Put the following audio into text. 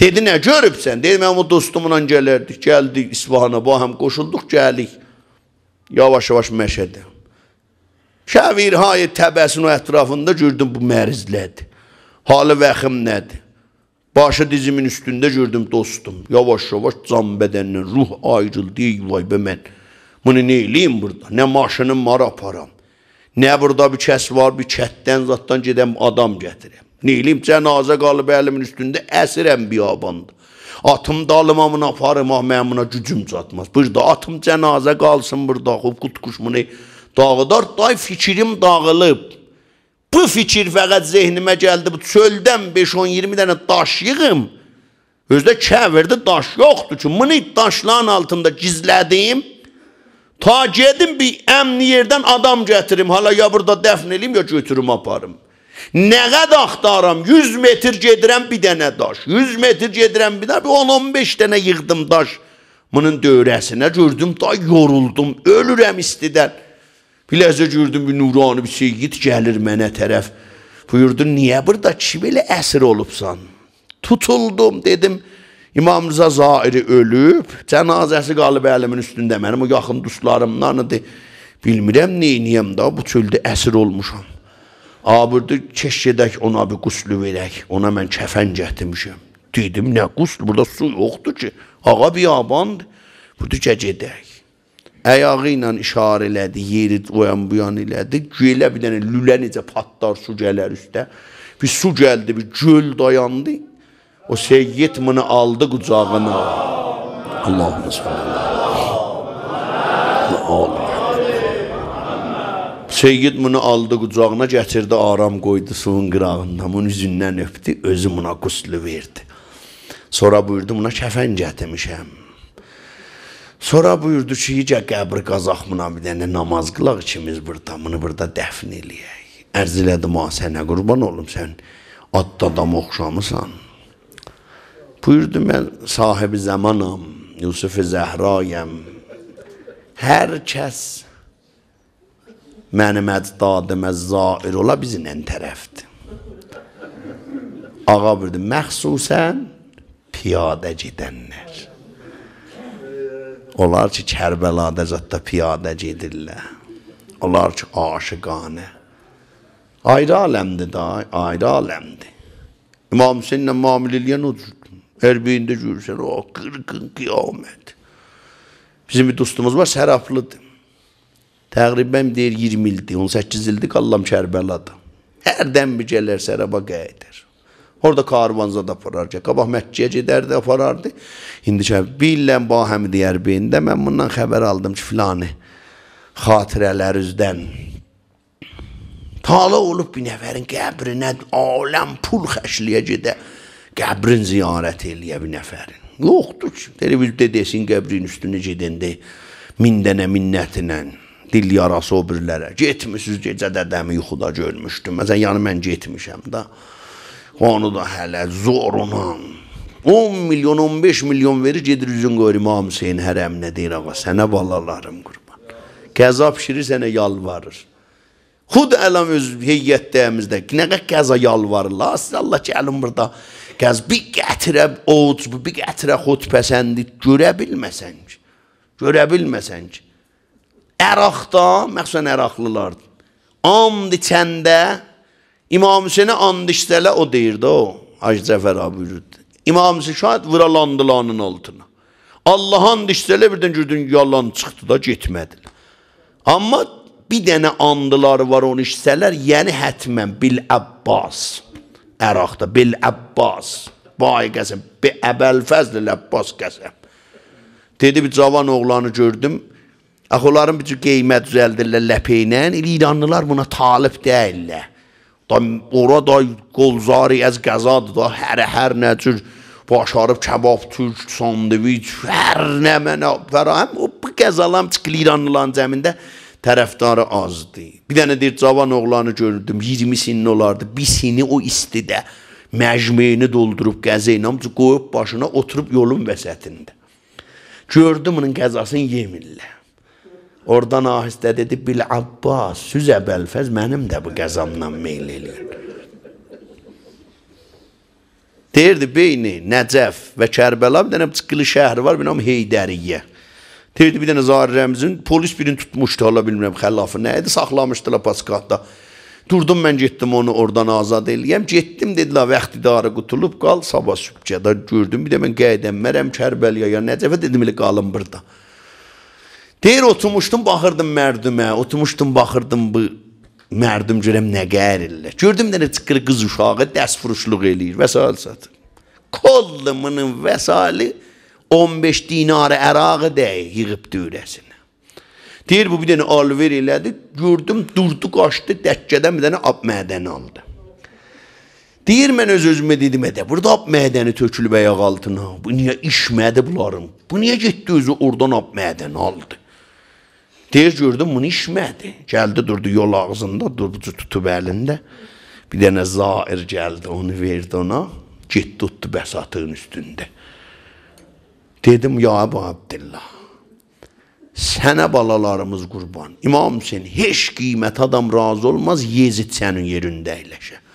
Dedi, nə görübsən? Deyir, mən o dostumla gələrdik, gəldik İsfahana, bu həm qoşulduq, gəlik. Yavaş-yavaş məşədə. Şəvirhay təbəsin o ətrafında gördüm bu mərizlədi. Halı vəxim nədir? Başı dizimin üstündə gördüm dostum. Yavaş-yavaş can bədəndən ruh ayrıldı. Vay be mən. Bunu nə eləyim burada? Nə maşınım var aparam. Nə burada bir kəs var, bir kətdən zatdan gedəm adam gətirəm. Neylim cənazə qalıb əlimin üstündə əsirəm biyabandı. Atım dalımamına aparımaq məmuna gücüm çatmaz. Burada atım cənazə qalsın burada xub qutquşmunu dağıdar. Day fikrim dağılıb. Bu fikir fəqət zehnimə gəldi. Bu çöldən 5-10-20 dənə daş yığım. Özdə kəvirdə daş yoxdur ki, bunu daşların altında gizlədim. Ta gedim bir əmni yerdən adam gətirim. Hala ya burada dəfn eləyim ya götürüm aparım. Nə qədər axtaram? 100 metr gedirəm bir dənə daş. 100 metr gedirəm bir dənə 10-15 dənə yığdım daş. Bunun dövrəsinə gördüm, da yoruldum, ölürəm istidən. Biləcə gördüm bir nurani bir seyid gəlir mənə tərəf. Buyurdu, niyə burada kim elə əsir olubsan? Tutuldum, dedim. İmam Rıza Zairi ölüb, cənazəsi qalıb əlimin üstündə. Mənim o yaxın dostlarımdan idi. Bilmirəm, neyniyəm da, bu çöldə əsir olmuşam. A buyurdu, keş gedək ona bir quslu verək. Ona mən kəfən gətirmişəm. Dedim, nə quslu? Burada su yoxdur ki. Ağa biyabandır. Buyurdu, gə gedək. Əyağı ilə işarə elədi, yeri oyan bu yan elədi. Gülə bir dənə lülə necə patlar su gələr üstə. Bir su gəldi, bir göl dayandı. O Seyyid mını aldı qucağına. Allahumma sallallahu aleyhi ve sellem. Allah. Seyyid bunu aldı qucağına, gətirdi, aram qoydu suyun qırağında. Bunun üzündən öpdü, özü buna quslu verdi. Sonra buyurdu, buna kəfən gətirmişəm. Sonra buyurdu ki, yicə qəbri qazaq buna bir dənə namaz qılaq ikimiz burada, bunu burada dəfn eləyək. Ərz elədim, ha, sənə qurban olum, sən adda adam oxşamısan. Buyurdu, mən sahibi zamanam, Yusuf-i Zəhrayəm. Hər kəs mənim əcdadımə zair ola bizimlə tərəfdir. Ağa buyurdu, məxsusən piyadə gedənlər. Onlar ki, Kərbəlada zətdə piyadə gedirlər. Onlar ki, aşıqanə. Ayrı aləmdir da, ayrı aləmdir. İmam Hüseyinlə mamil eləyən odur. Erbiyində görürsən, o qırqın qiyamət. Bizim bir dostumuz var, Səraflıdır. Təqribən deyir 20 ildir, 18 ildir qallam Kərbəlada. Hərdən bir gələr Səraba qayıdır. Orada karvanzada aparardı. Qabaq Məkkəyə gedərdi, aparardı. İndi ki, bilən ba həm deyər beyində mən bundan xəbər aldım ki, filanı xatirələr üzdən. Tala olub bir nəfərin qəbrinə aləm pul xəşliyə gedə. Qəbrin ziyarət eləyə bir nəfərin. Yoxdur ki, televizdə desin qəbrin üstünə gedəndə min dənə minnətlə dil yarası o birilərə. Getmisiniz gecədə dəmi yuxuda görmüşdüm. Məsələn, yəni mən getmişəm də. Onu da hələ zorunam. 10 milyon, 15 milyon verir gedir üzün qoyur İmam Hüseyin hərəminə deyir ağa sənə balalarım qurban. Qəza pişirir sənə yalvarır. Xud əlam öz heyətdəyimizdə nəqə qəza yalvarır. La Allah ki əlim burada qəz bir gətirə oğuz, bir gətirə xud pəsəndi görə bilməsən ki. Görə bilməsən ki. Əraqda, məxsusən Əraqlılar, and içəndə İmam Hüseynə and içdələ o deyirdi o, Hacı Cəfər abi buyururdu. İmam Hüseyn şahid vıralandılanın altına. Allah and içdələ birdən gördün yalan çıxdı da getmədi. Amma bir dənə andılar var onu işsələr, yəni hətmən Bil Abbas. Əraqda Bil Abbas. Vay qəsəm, Əbəlfəzl Abbas qəsəm. Dedi bir cavan oğlanı gördüm, Ax, onların bir qeymət düzəldirlər ləpə ilə, yəni, elə İranlılar buna talib deyillər. Da, ora da qolzari əz qəzadır da, hər hər nə cür başarıb kebab, türk, sandviç, hər nə mənə fərahəm. O bu qəzalam çıxıl İranlıların cəmində tərəfdarı azdır. Bir dənə deyir, cavan oğlanı gördüm, 20 sinni olardı, bir sinni o istidə. Məcmeyini doldurub qəzə ilə qoyub başına oturub yolun vəsətində. Gördüm onun qəzasını yemirlər. Oradan ahistə dedi, bil Abbas, süzə bəlfəz mənim də bu qəzamdan meyl eləyir. Deyirdi, beyni, Nəcəf və Kərbəla bir dənə çıxılı şəhri var, binam Heydəriyyə. Deyirdi, bir dənə Zahir Rəmzin, polis birini tutmuşdu, hala bilmirəm, xəllafı nə idi, saxlamışdı la paskatda. Durdum mən getdim onu oradan azad eləyəm. Getdim dedilər vaxt idarə qutulub qal sabah sübhədə gördüm. Bir də mən qeyd etmərəm Kərbəliyə ya Nəcəfə dedim elə qalın burada. Deyir oturmuşdum baxırdım mərdümə, oturmuşdum baxırdım bu mərdüm görəm nə qərillə. Gördüm dənə çıqqır qız uşağı dərs furuşluq eləyir və sal satır. Kollumının vəsali 15 dinar ərağı dəyir yığıb dürəsinə. Deyir bu bir dənə alver elədi, gördüm durdu qaçdı dəkkədən bir dənə ab mədəni aldı. Deyir mən öz özümə dedim edə, burada ab mədəni tökülüb ayaq altına. Bu niyə işmədi bunların? Bu niyə getdi özü oradan ab mədəni aldı? Deyir gördüm bunu içmədi. Gəldi durdu yol ağzında, durdu tutub əlində. Bir dənə zair gəldi, onu verdi ona. Getdi tutdu bəsatığın üstündə. Dedim ya Əbu Abdullah. Sənə balalarımız qurban. İmam Hüseyn heç qiymət adam razı olmaz Yezid sənin yerində əyləşər.